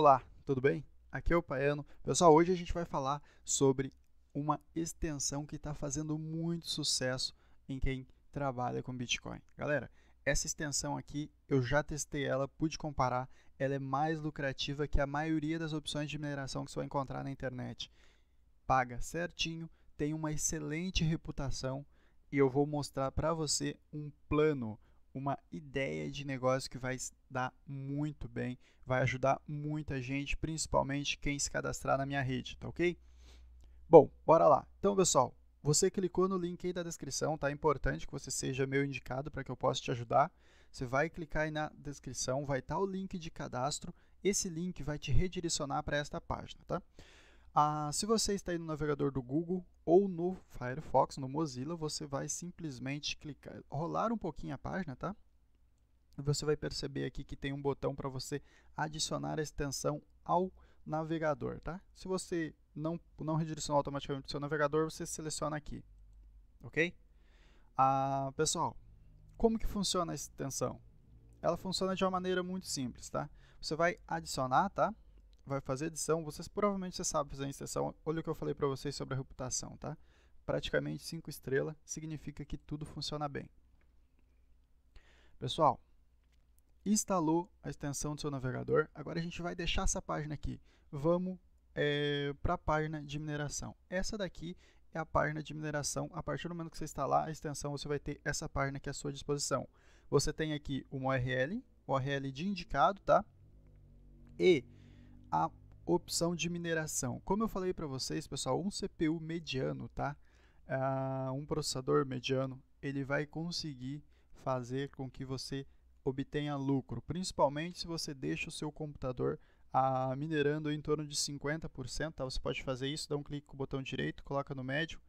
Olá, tudo bem? Aqui é o Paeno. Pessoal, hoje a gente vai falar sobre uma extensão que está fazendo muito sucesso em quem trabalha com Bitcoin. Galera, essa extensão aqui, eu já testei ela, pude comparar, ela é mais lucrativa que a maioria das opções de mineração que você vai encontrar na internet. Paga certinho, tem uma excelente reputação e eu vou mostrar para você um plano uma ideia de negócio que vai dar muito bem, vai ajudar muita gente, principalmente quem se cadastrar na minha rede, tá ok? Bom, bora lá. Então, pessoal, você clicou no link aí da descrição, tá? É importante que você seja meu indicado para que eu possa te ajudar. Você vai clicar aí na descrição, vai estar tá o link de cadastro. Esse link vai te redirecionar para esta página, tá? Ah, se você está aí no navegador do Google ou no Firefox, no Mozilla, você vai simplesmente clicar, rolar um pouquinho a página, tá? Você vai perceber aqui que tem um botão para você adicionar a extensão ao navegador, tá? Se você não, não redirecionar automaticamente para o seu navegador, você seleciona aqui, ok? Ah, pessoal, como que funciona a extensão? Ela funciona de uma maneira muito simples, tá? Você vai adicionar, tá? vai fazer edição, vocês provavelmente você sabe fazer extensão. Olha o que eu falei para vocês sobre a reputação, tá? Praticamente 5 estrelas significa que tudo funciona bem. Pessoal, instalou a extensão do seu navegador. Agora a gente vai deixar essa página aqui. Vamos é, para a página de mineração. Essa daqui é a página de mineração. A partir do momento que você instalar a extensão, você vai ter essa página aqui à sua disposição. Você tem aqui uma URL, URL de indicado, tá? E a opção de mineração. Como eu falei para vocês, pessoal, um CPU mediano, tá? Uh, um processador mediano, ele vai conseguir fazer com que você obtenha lucro, principalmente se você deixa o seu computador uh, minerando em torno de 50%. Tá? Você pode fazer isso, dá um clique com o botão direito, coloca no médio,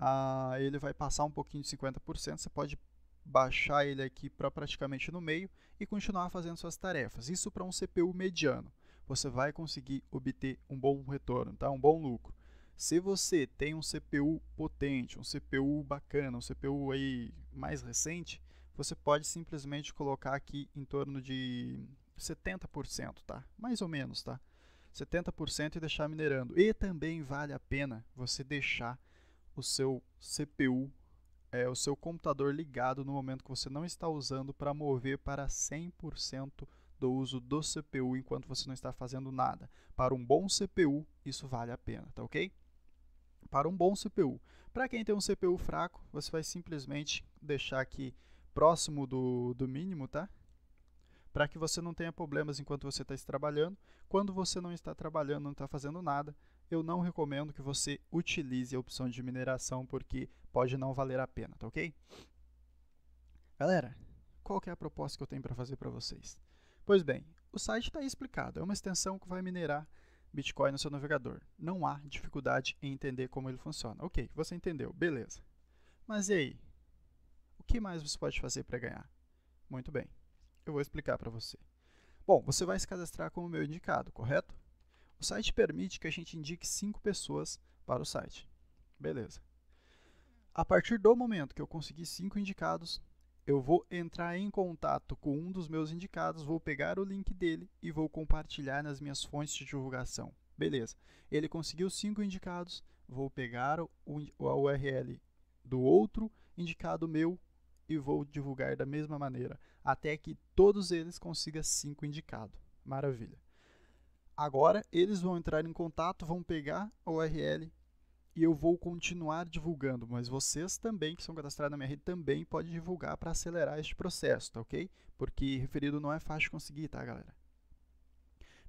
uh, ele vai passar um pouquinho de 50%. Você pode baixar ele aqui para praticamente no meio e continuar fazendo suas tarefas. Isso para um CPU mediano você vai conseguir obter um bom retorno, tá? um bom lucro. Se você tem um CPU potente, um CPU bacana, um CPU aí mais recente, você pode simplesmente colocar aqui em torno de 70%, tá? Mais ou menos, tá? 70% e deixar minerando. E também vale a pena você deixar o seu CPU, é, o seu computador ligado no momento que você não está usando para mover para 100% do uso do CPU enquanto você não está fazendo nada. Para um bom CPU, isso vale a pena, tá ok? Para um bom CPU. Para quem tem um CPU fraco, você vai simplesmente deixar aqui próximo do, do mínimo, tá? Para que você não tenha problemas enquanto você está trabalhando. Quando você não está trabalhando, não está fazendo nada, eu não recomendo que você utilize a opção de mineração, porque pode não valer a pena, tá ok? Galera, qual que é a proposta que eu tenho para fazer para vocês? Pois bem, o site está explicado. É uma extensão que vai minerar Bitcoin no seu navegador. Não há dificuldade em entender como ele funciona. Ok, você entendeu, beleza. Mas e aí? O que mais você pode fazer para ganhar? Muito bem, eu vou explicar para você. Bom, você vai se cadastrar como meu indicado, correto? O site permite que a gente indique 5 pessoas para o site. Beleza. A partir do momento que eu conseguir 5 indicados, eu vou entrar em contato com um dos meus indicados, vou pegar o link dele e vou compartilhar nas minhas fontes de divulgação. Beleza. Ele conseguiu cinco indicados, vou pegar o, a URL do outro indicado meu e vou divulgar da mesma maneira, até que todos eles consigam cinco indicados. Maravilha. Agora eles vão entrar em contato, vão pegar a URL e eu vou continuar divulgando, mas vocês também que são cadastrados na minha rede também podem divulgar para acelerar este processo, tá ok? Porque referido não é fácil conseguir, tá galera?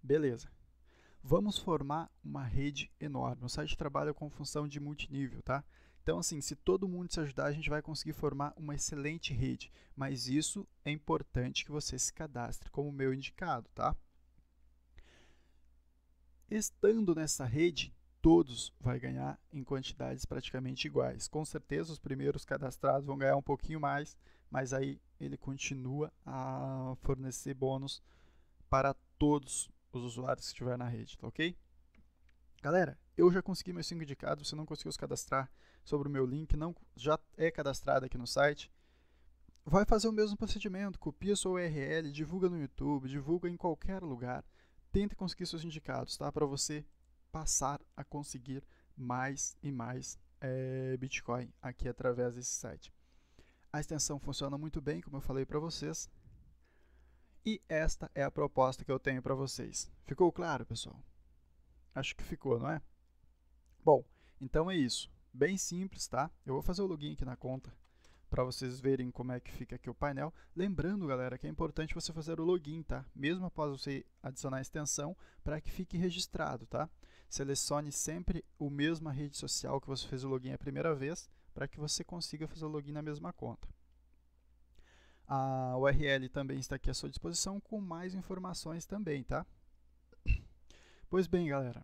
Beleza. Vamos formar uma rede enorme. O site trabalha com função de multinível, tá? Então, assim, se todo mundo se ajudar, a gente vai conseguir formar uma excelente rede. Mas isso é importante que você se cadastre como meu indicado, tá? Estando nessa rede, todos vai ganhar em quantidades praticamente iguais. Com certeza os primeiros cadastrados vão ganhar um pouquinho mais, mas aí ele continua a fornecer bônus para todos os usuários que estiver na rede, tá ok? Galera, eu já consegui meus 5 indicados, você não conseguiu se cadastrar sobre o meu link, não já é cadastrado aqui no site. Vai fazer o mesmo procedimento, copia sua URL, divulga no YouTube, divulga em qualquer lugar. Tenta conseguir seus indicados, tá? Para você passar a conseguir mais e mais é, Bitcoin aqui através desse site. A extensão funciona muito bem, como eu falei para vocês. E esta é a proposta que eu tenho para vocês. Ficou claro, pessoal? Acho que ficou, não é? Bom, então é isso. Bem simples, tá? Eu vou fazer o login aqui na conta para vocês verem como é que fica aqui o painel. Lembrando, galera, que é importante você fazer o login, tá? Mesmo após você adicionar a extensão, para que fique registrado, tá? selecione sempre o mesma rede social que você fez o login a primeira vez, para que você consiga fazer o login na mesma conta. A URL também está aqui à sua disposição com mais informações também, tá? Pois bem, galera.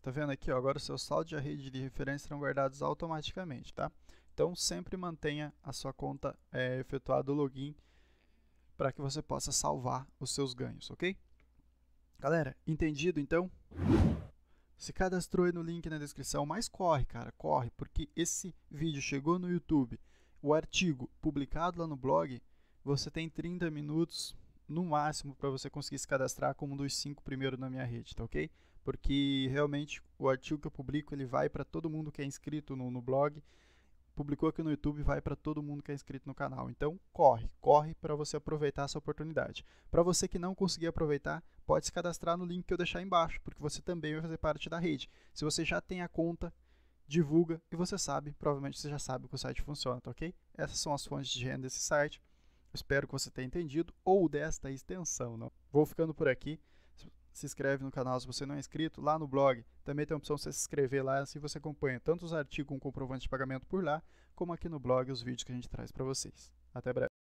Tá vendo aqui, ó, agora seus saldos de rede de referência serão guardados automaticamente, tá? Então sempre mantenha a sua conta é, eh, efetuada o login para que você possa salvar os seus ganhos, ok? Galera, entendido então? Se cadastrou aí no link na descrição, mas corre, cara, corre, porque esse vídeo chegou no YouTube, o artigo publicado lá no blog, você tem 30 minutos no máximo para você conseguir se cadastrar como um dos cinco primeiros na minha rede, tá ok? Porque realmente o artigo que eu publico ele vai para todo mundo que é inscrito no, no blog publicou aqui no YouTube vai para todo mundo que é inscrito no canal. Então, corre, corre para você aproveitar essa oportunidade. Para você que não conseguir aproveitar, pode se cadastrar no link que eu deixar embaixo, porque você também vai fazer parte da rede. Se você já tem a conta, divulga e você sabe, provavelmente você já sabe que o site funciona, tá ok? Essas são as fontes de renda desse site. Espero que você tenha entendido ou desta extensão, não? Vou ficando por aqui se inscreve no canal se você não é inscrito. Lá no blog também tem a opção de você se inscrever lá, assim você acompanha tanto os artigos com comprovante de pagamento por lá, como aqui no blog os vídeos que a gente traz para vocês. Até breve.